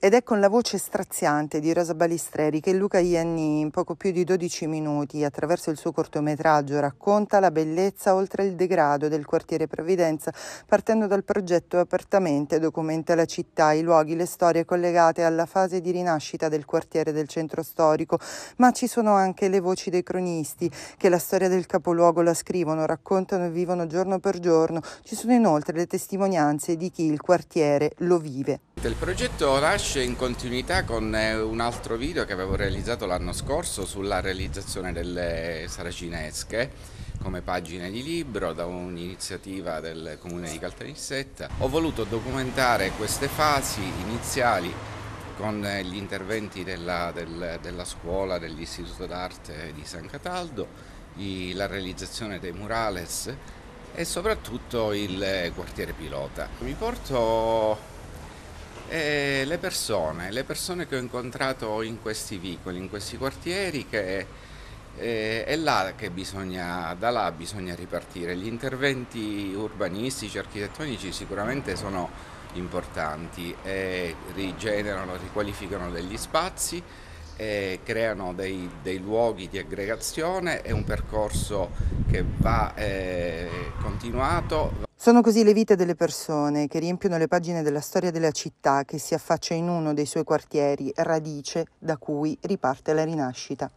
Ed è con la voce straziante di Rosa Balistreri che Luca Ianni, in poco più di 12 minuti, attraverso il suo cortometraggio, racconta la bellezza oltre il degrado del quartiere Provvidenza, partendo dal progetto Apertamente, documenta la città, i luoghi, le storie collegate alla fase di rinascita del quartiere del centro storico, ma ci sono anche le voci dei cronisti che la storia del capoluogo la scrivono, raccontano e vivono giorno per giorno. Ci sono inoltre le testimonianze di chi il quartiere lo vive. Il progetto nasce in continuità con eh, un altro video che avevo realizzato l'anno scorso sulla realizzazione delle saracinesche come pagine di libro da un'iniziativa del comune di Caltanissetta. Ho voluto documentare queste fasi iniziali con eh, gli interventi della, del, della scuola, dell'Istituto d'Arte di San Cataldo, i, la realizzazione dei murales e soprattutto il eh, quartiere pilota. Mi porto eh, le, persone, le persone, che ho incontrato in questi vicoli, in questi quartieri, che eh, è là che bisogna, da là bisogna ripartire. Gli interventi urbanistici, architettonici sicuramente sono importanti, eh, rigenerano, riqualificano degli spazi, eh, creano dei, dei, luoghi di aggregazione, è un percorso che va eh, continuato. Sono così le vite delle persone che riempiono le pagine della storia della città che si affaccia in uno dei suoi quartieri, radice da cui riparte la rinascita.